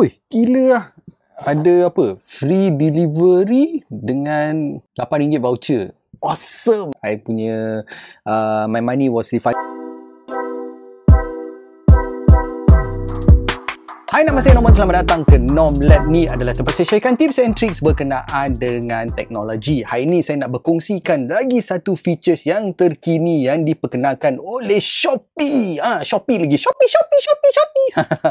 Wih, gila lah. Ada apa? Free delivery dengan RM8 voucher. Awesome! I punya uh, my money was refunded. Hai nama saya Norman, selamat datang ke Nomlab ni adalah tempat saya sharekan tips and tricks berkenaan dengan teknologi Hari ni saya nak berkongsikan lagi satu features yang terkini yang diperkenalkan oleh Shopee Ah, ha, Shopee lagi, Shopee, Shopee, Shopee, Shopee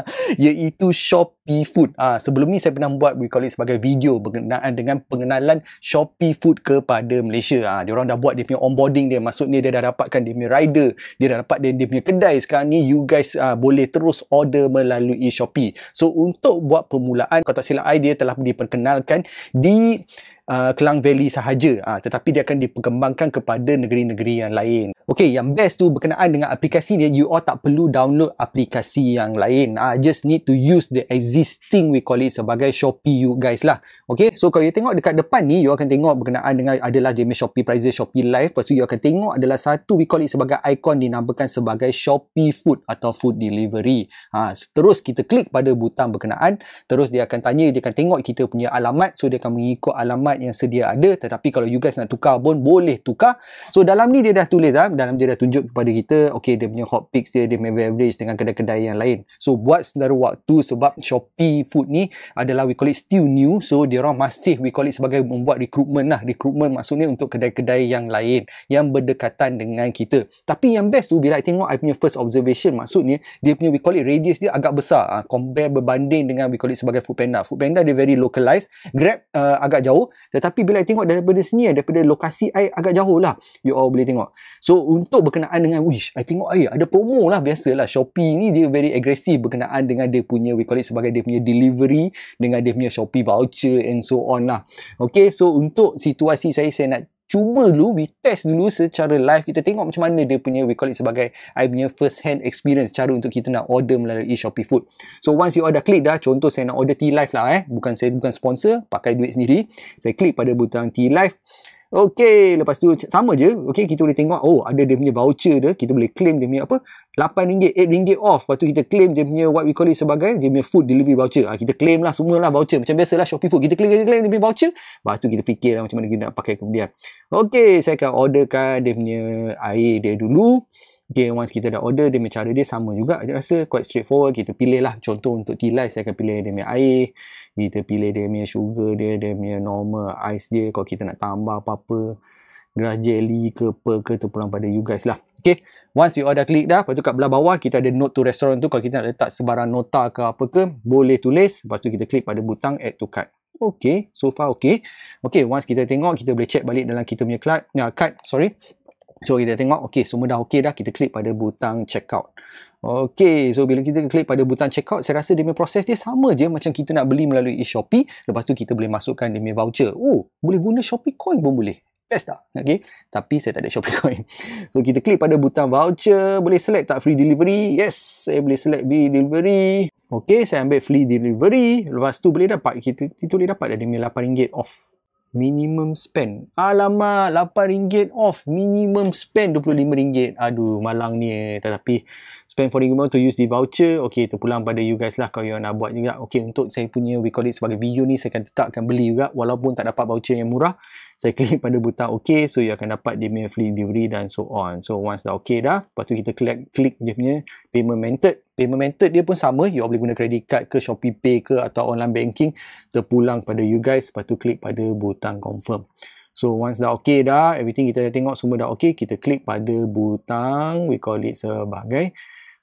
Iaitu Shopee Food Ah, ha, Sebelum ni saya pernah buat, we call it sebagai video berkenaan dengan pengenalan Shopee Food kepada Malaysia Ah, ha, Dia orang dah buat dia punya onboarding dia, maksudnya dia dah dapatkan dia punya rider Dia dah dapat dia, dia punya kedai, sekarang ni you guys ha, boleh terus order melalui Shopee So untuk buat permulaan kalau tak silap idea telah diperkenalkan di Uh, Kelang Valley sahaja uh, tetapi dia akan diperkembangkan kepada negeri-negeri yang lain ok yang best tu berkenaan dengan aplikasi ni, you all tak perlu download aplikasi yang lain uh, just need to use the existing we call it sebagai Shopee you guys lah ok so kalau you tengok dekat depan ni you akan tengok berkenaan dengan adalah jenis Shopee Prizes Shopee Live lepas tu you akan tengok adalah satu we call it sebagai icon dinamakan sebagai Shopee Food atau Food Delivery ha, terus kita klik pada butang berkenaan terus dia akan tanya dia akan tengok kita punya alamat so dia akan mengikut alamat yang sedia ada tetapi kalau you guys nak tukar pun boleh tukar so dalam ni dia dah tulis lah dalam dia dah tunjuk kepada kita okay dia punya hot picks dia dia punya average dengan kedai-kedai yang lain so buat sendara waktu sebab Shopee food ni adalah we call it still new so dia orang masih we call it sebagai membuat recruitment lah recruitment maksudnya untuk kedai-kedai yang lain yang berdekatan dengan kita tapi yang best tu bila I tengok I punya first observation maksudnya dia punya we call it radius dia agak besar ha, compare berbanding dengan we call it sebagai food panda food panda dia very localized grab uh, agak jauh tetapi bila I tengok daripada sini, kan, daripada lokasi I agak jauh lah. You all boleh tengok. So, untuk berkenaan dengan, wish, I tengok I ada promo lah. Biasalah, Shopee ni dia very agresif berkenaan dengan dia punya, we call it sebagai dia punya delivery dengan dia punya Shopee voucher and so on lah. Okay, so untuk situasi saya, saya nak cuba dulu we test dulu secara live kita tengok macam mana dia punya we call it sebagai I punya first hand experience cara untuk kita nak order melalui Shopee Food so once you order klik dah contoh saya nak order tea live lah eh bukan saya bukan sponsor pakai duit sendiri saya klik pada butang tea live Okey, lepas tu sama je. Okey, kita boleh tengok oh ada dia punya voucher dia, kita boleh claim dia punya apa? RM8, RM8 off. Lepas tu kita claim dia punya what we call it sebagai dia punya food delivery voucher. Ha, kita claim lah semua lah voucher. Macam biasalah Shopee Food. Kita claim, claim, claim dia punya voucher. Lepas tu kita fikir lah macam mana kita nak pakai kemudian. Okey, saya akan orderkan dia punya air dia dulu. Okay, once kita dah order, dia punya cara dia sama juga. Dia rasa quite straightforward. Kita pilih lah. Contoh untuk tea light, saya akan pilih dia punya air. Kita pilih dia punya sugar dia, dia punya normal ice dia. Kalau kita nak tambah apa-apa, grass jelly ke apa ke, tu pulang pada you guys lah. Okay, once you order klik dah, lepas tu kat belah bawah kita ada note to restaurant tu. Kalau kita nak letak sebarang nota ke apa ke, boleh tulis. Lepas tu kita klik pada butang add to cart. Okay, so far okay. Okay, once kita tengok, kita boleh check balik dalam kita punya card. Nah, card, sorry. So kita tengok, okay, semua dah okay dah, kita klik pada butang checkout. Okay, so bila kita klik pada butang checkout, saya rasa dia punya proses dia sama je macam kita nak beli melalui e-Shopee, lepas tu kita boleh masukkan dia punya voucher. Oh, boleh guna Shopee Coin pun boleh. Best tak? Okay, tapi saya tak ada Shopee Coin. So kita klik pada butang voucher, boleh select tak free delivery? Yes, saya boleh select free delivery. Okay, saya ambil free delivery, lepas tu boleh dapat, kita, kita boleh dapat dia punya RM8 off minimum spend. Alamak, RM8 off minimum spend RM25. Aduh, malang ni eh. Tetapi spend for you to use the voucher okay terpulang pada you guys lah kalau you nak buat juga okay untuk saya punya we call it sebagai video ni saya akan tetap akan beli juga walaupun tak dapat voucher yang murah saya klik pada butang okay so you akan dapat dia punya free delivery dan so on so once dah okay dah lepas tu kita klik klik dia punya payment method payment method dia pun sama you boleh guna credit card ke Shopee Pay ke atau online banking terpulang pada you guys lepas tu klik pada butang confirm So once dah okay dah, everything kita dah tengok semua dah okay, kita klik pada butang, we call it sebagai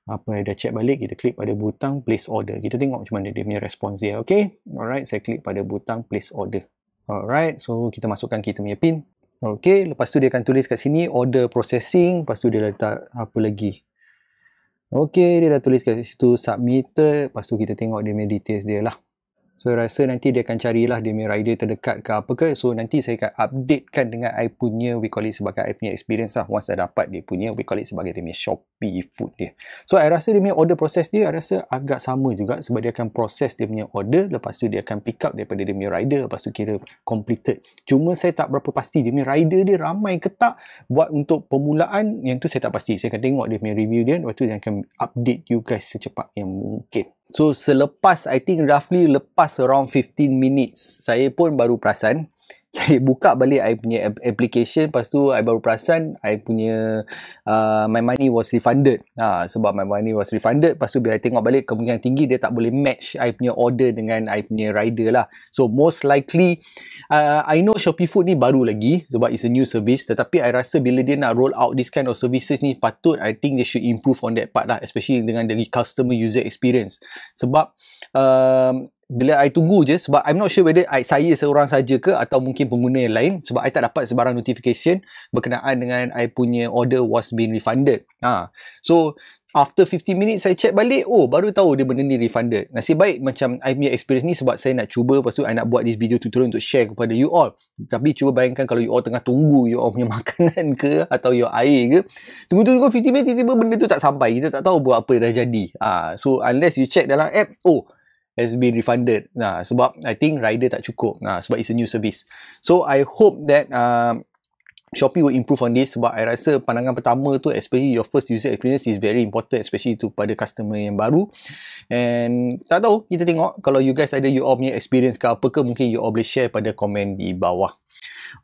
apa yang dah check balik kita klik pada butang place order kita tengok macam mana dia punya respons dia ok alright saya klik pada butang place order alright so kita masukkan kita punya pin ok lepas tu dia akan tulis kat sini order processing lepas tu dia letak apa lagi ok dia dah tulis kat situ submitted lepas tu kita tengok dia punya details dia lah So rasa nanti dia akan carilah dia punya rider terdekat ke apa ke. So nanti saya akan updatekan dengan I punya we call it sebagai I punya experience lah. Once saya dapat dia punya we call it sebagai dia punya Shopee food dia. So I rasa dia punya order proses dia I rasa agak sama juga sebab dia akan proses dia punya order lepas tu dia akan pick up daripada dia punya rider lepas tu kira completed. Cuma saya tak berapa pasti dia punya rider dia ramai ke tak buat untuk permulaan yang tu saya tak pasti. Saya akan tengok dia punya review dia lepas tu dia akan update you guys secepat yang mungkin. So selepas I think roughly lepas around 15 minutes saya pun baru perasan saya buka balik I punya application lepas tu I baru perasan I punya uh, my money was refunded ha, sebab my money was refunded lepas tu bila I tengok balik kemungkinan tinggi dia tak boleh match I punya order dengan I punya rider lah so most likely uh, I know Shopee Food ni baru lagi sebab it's a new service tetapi I rasa bila dia nak roll out this kind of services ni patut I think they should improve on that part lah especially dengan dari customer user experience sebab um, bila I tunggu je sebab I'm not sure whether I, saya seorang saja ke atau mungkin pengguna yang lain sebab I tak dapat sebarang notification berkenaan dengan I punya order was being refunded. Ha. So after 50 minutes saya check balik oh baru tahu dia benda ni refunded. Nasib baik macam I punya experience ni sebab saya nak cuba lepas tu I nak buat this video tutorial untuk share kepada you all. Tapi cuba bayangkan kalau you all tengah tunggu you all punya makanan ke atau your air ke. Tunggu-tunggu 50 minutes tiba-tiba benda tu tak sampai. Kita tak tahu buat apa dah jadi. Ha. So unless you check dalam app oh has been refunded. Nah, sebab I think rider tak cukup. Nah, sebab it's a new service. So I hope that um, Shopee will improve on this sebab I rasa pandangan pertama tu especially your first user experience is very important especially to pada customer yang baru and tak tahu kita tengok kalau you guys ada you all punya experience ke apa ke mungkin you all boleh share pada komen di bawah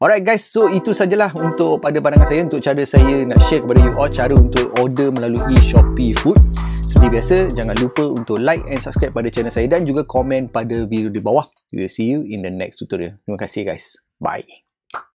Alright guys, so itu sajalah untuk pada pandangan saya untuk cara saya nak share kepada you all cara untuk order melalui Shopee Food. Seperti biasa, jangan lupa untuk like and subscribe pada channel saya dan juga komen pada video di bawah. We will see you in the next tutorial. Terima kasih guys. Bye.